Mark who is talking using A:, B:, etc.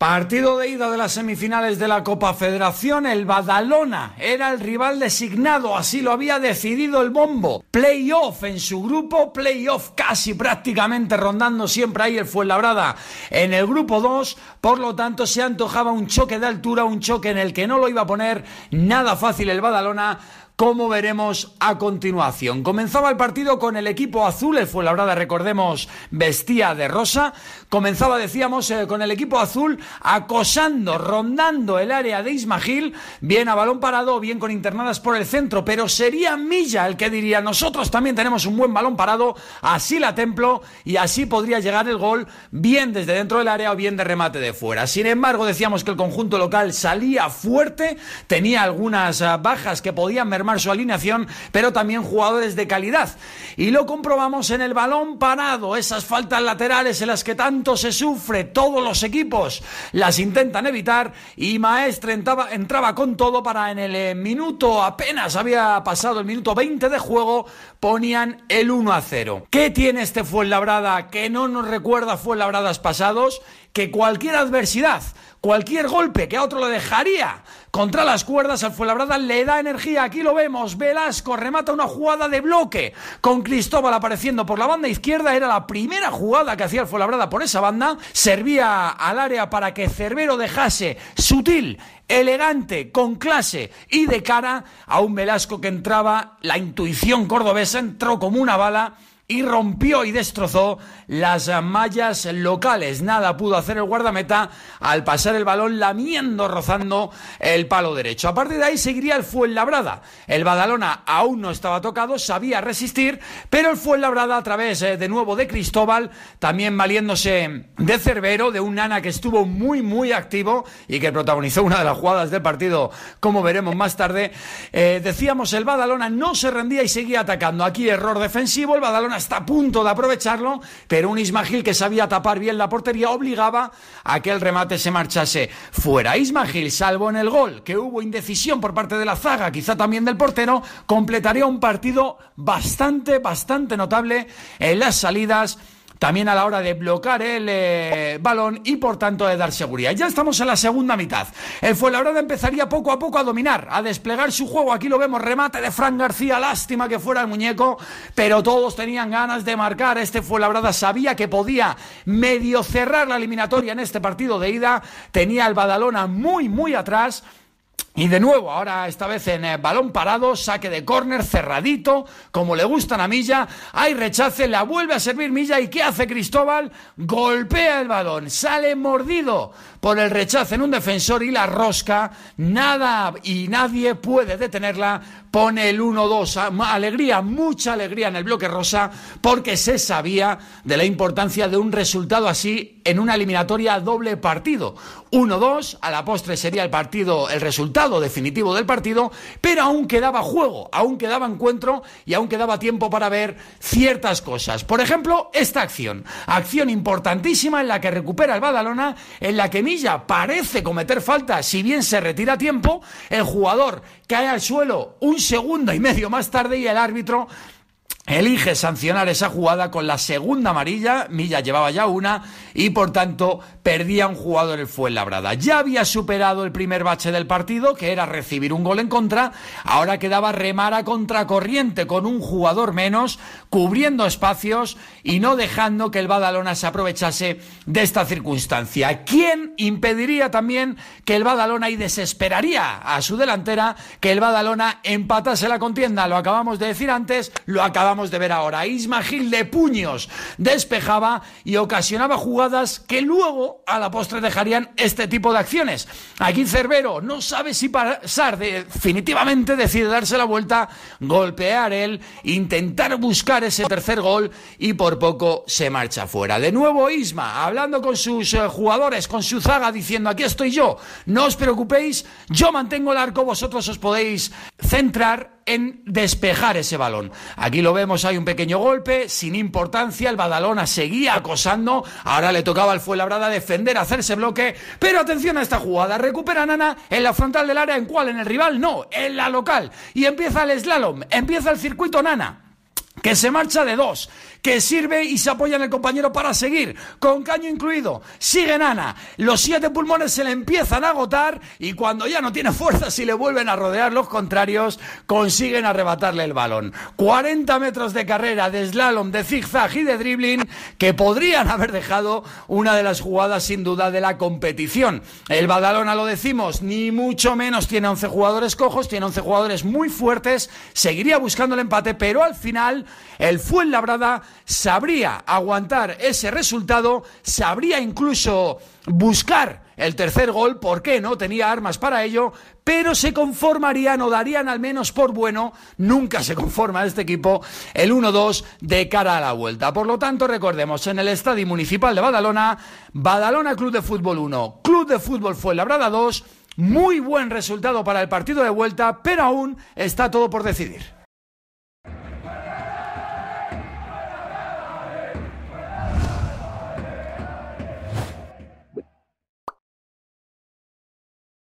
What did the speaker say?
A: Partido de ida de las semifinales de la Copa Federación, el Badalona era el rival designado, así lo había decidido el bombo. Playoff en su grupo, playoff casi prácticamente rondando siempre ahí el Fuenlabrada en el grupo 2, por lo tanto se antojaba un choque de altura, un choque en el que no lo iba a poner nada fácil el Badalona como veremos a continuación. Comenzaba el partido con el equipo azul, el eh, Fuenlabrada, recordemos, vestía de rosa. Comenzaba, decíamos, eh, con el equipo azul acosando, rondando el área de Ismagil, bien a balón parado, bien con internadas por el centro, pero sería Milla el que diría, nosotros también tenemos un buen balón parado, así la templo y así podría llegar el gol bien desde dentro del área o bien de remate de fuera. Sin embargo, decíamos que el conjunto local salía fuerte, tenía algunas ah, bajas que podían mermar su alineación, pero también jugadores de calidad. Y lo comprobamos en el balón parado, esas faltas laterales en las que tanto se sufre, todos los equipos las intentan evitar y Maestre entraba, entraba con todo para en el eh, minuto, apenas había pasado el minuto 20 de juego, ponían el 1 a 0. ¿Qué tiene este Labrada? que no nos recuerda Fuel Labradas pasados? que cualquier adversidad, cualquier golpe que a otro lo dejaría contra las cuerdas al Fuenlabrada le da energía. Aquí lo vemos. Velasco remata una jugada de bloque con Cristóbal apareciendo por la banda izquierda. Era la primera jugada que hacía el labrada por esa banda. Servía al área para que Cervero dejase sutil elegante, con clase y de cara a un Velasco que entraba, la intuición cordobesa entró como una bala y rompió y destrozó las mallas locales. Nada pudo hacer el guardameta al pasar el balón lamiendo, rozando el palo derecho. A partir de ahí seguiría el Labrada. El Badalona aún no estaba tocado, sabía resistir, pero el labrada a través eh, de nuevo de Cristóbal, también valiéndose de Cerbero, de un nana que estuvo muy, muy activo y que protagonizó una de las jugadas del partido, como veremos más tarde. Eh, decíamos, el Badalona no se rendía y seguía atacando. Aquí error defensivo, el Badalona hasta a punto de aprovecharlo, pero un Ismagil que sabía tapar bien la portería obligaba a que el remate se marchase fuera. Ismagil, salvo en el gol, que hubo indecisión por parte de la zaga, quizá también del portero, completaría un partido bastante, bastante notable en las salidas también a la hora de bloquear el eh, balón y por tanto de dar seguridad. Ya estamos en la segunda mitad. El eh, Fuenlabrada empezaría poco a poco a dominar, a desplegar su juego. Aquí lo vemos, remate de Fran García, lástima que fuera el muñeco, pero todos tenían ganas de marcar. Este Fuenlabrada sabía que podía medio cerrar la eliminatoria en este partido de ida. Tenía el Badalona muy, muy atrás. Y de nuevo, ahora esta vez en eh, balón parado, saque de córner cerradito, como le gustan a Milla. Hay rechace, la vuelve a servir Milla. ¿Y qué hace Cristóbal? Golpea el balón, sale mordido por el rechace en un defensor y la rosca. Nada y nadie puede detenerla. Pone el 1-2. Ah, alegría, mucha alegría en el bloque rosa, porque se sabía de la importancia de un resultado así en una eliminatoria doble partido. 1-2, a la postre sería el partido, el resultado definitivo del partido, pero aún quedaba juego, aún quedaba encuentro y aún quedaba tiempo para ver ciertas cosas. Por ejemplo, esta acción, acción importantísima en la que recupera el Badalona, en la que Milla parece cometer falta, si bien se retira a tiempo, el jugador cae al suelo un segundo y medio más tarde y el árbitro Elige sancionar esa jugada con la segunda amarilla, Milla llevaba ya una, y por tanto perdía un jugador el Fuenlabrada. Ya había superado el primer bache del partido, que era recibir un gol en contra, ahora quedaba remar a contracorriente con un jugador menos, cubriendo espacios y no dejando que el Badalona se aprovechase de esta circunstancia. ¿Quién impediría también que el Badalona y desesperaría a su delantera que el Badalona empatase la contienda? Lo acabamos de decir antes, lo acabamos de ver ahora. Isma Gil de puños despejaba y ocasionaba jugadas que luego a la postre dejarían este tipo de acciones. Aquí Cerbero no sabe si pasar, definitivamente decide darse la vuelta, golpear él, intentar buscar ese tercer gol y por poco se marcha fuera. De nuevo Isma, hablando con sus eh, jugadores, con su zaga, diciendo aquí estoy yo, no os preocupéis, yo mantengo el arco, vosotros os podéis centrar en despejar ese balón. Aquí lo vemos, hay un pequeño golpe, sin importancia, el Badalona seguía acosando, ahora le tocaba al Fuenlabrada defender, hacerse bloque, pero atención a esta jugada, recupera Nana en la frontal del área, ¿en cuál? ¿En el rival? No, en la local, y empieza el slalom, empieza el circuito Nana que se marcha de dos, que sirve y se apoya en el compañero para seguir, con caño incluido, sigue Nana, los siete pulmones se le empiezan a agotar y cuando ya no tiene fuerza si le vuelven a rodear los contrarios, consiguen arrebatarle el balón. 40 metros de carrera, de slalom, de zigzag y de dribbling que podrían haber dejado una de las jugadas sin duda de la competición. El Badalona lo decimos, ni mucho menos tiene 11 jugadores cojos, tiene 11 jugadores muy fuertes, seguiría buscando el empate, pero al final el Fuenlabrada sabría aguantar ese resultado, sabría incluso buscar el tercer gol, porque no tenía armas para ello, pero se conformarían o darían al menos por bueno, nunca se conforma este equipo, el 1-2 de cara a la vuelta. Por lo tanto, recordemos, en el Estadio Municipal de Badalona, Badalona Club de Fútbol 1, Club de Fútbol Fuenlabrada 2, muy buen resultado para el partido de vuelta, pero aún está todo por decidir.